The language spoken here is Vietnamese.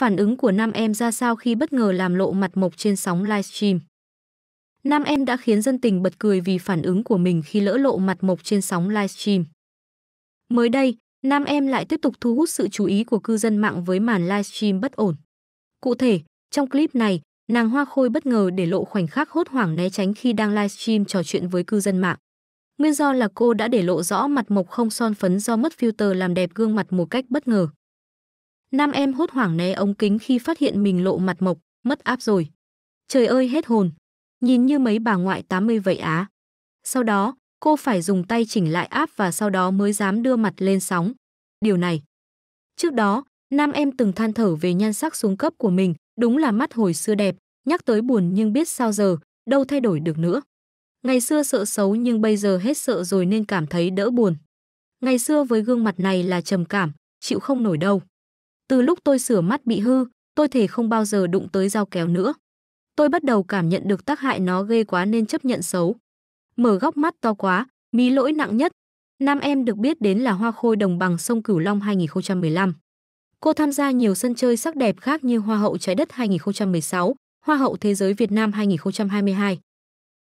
Phản ứng của nam em ra sao khi bất ngờ làm lộ mặt mộc trên sóng livestream? Nam em đã khiến dân tình bật cười vì phản ứng của mình khi lỡ lộ mặt mộc trên sóng livestream. Mới đây, nam em lại tiếp tục thu hút sự chú ý của cư dân mạng với màn livestream bất ổn. Cụ thể, trong clip này, nàng Hoa Khôi bất ngờ để lộ khoảnh khắc hốt hoảng né tránh khi đang livestream trò chuyện với cư dân mạng. Nguyên do là cô đã để lộ rõ mặt mộc không son phấn do mất filter làm đẹp gương mặt một cách bất ngờ. Nam em hốt hoảng né ống kính khi phát hiện mình lộ mặt mộc, mất áp rồi. Trời ơi hết hồn, nhìn như mấy bà ngoại 80 vậy á. Sau đó, cô phải dùng tay chỉnh lại áp và sau đó mới dám đưa mặt lên sóng. Điều này. Trước đó, nam em từng than thở về nhan sắc xuống cấp của mình, đúng là mắt hồi xưa đẹp, nhắc tới buồn nhưng biết sao giờ, đâu thay đổi được nữa. Ngày xưa sợ xấu nhưng bây giờ hết sợ rồi nên cảm thấy đỡ buồn. Ngày xưa với gương mặt này là trầm cảm, chịu không nổi đâu. Từ lúc tôi sửa mắt bị hư, tôi thể không bao giờ đụng tới dao kéo nữa. Tôi bắt đầu cảm nhận được tác hại nó ghê quá nên chấp nhận xấu. Mở góc mắt to quá, mí lỗi nặng nhất. Nam em được biết đến là hoa khôi đồng bằng sông Cửu Long 2015. Cô tham gia nhiều sân chơi sắc đẹp khác như Hoa hậu trái đất 2016, Hoa hậu thế giới Việt Nam 2022.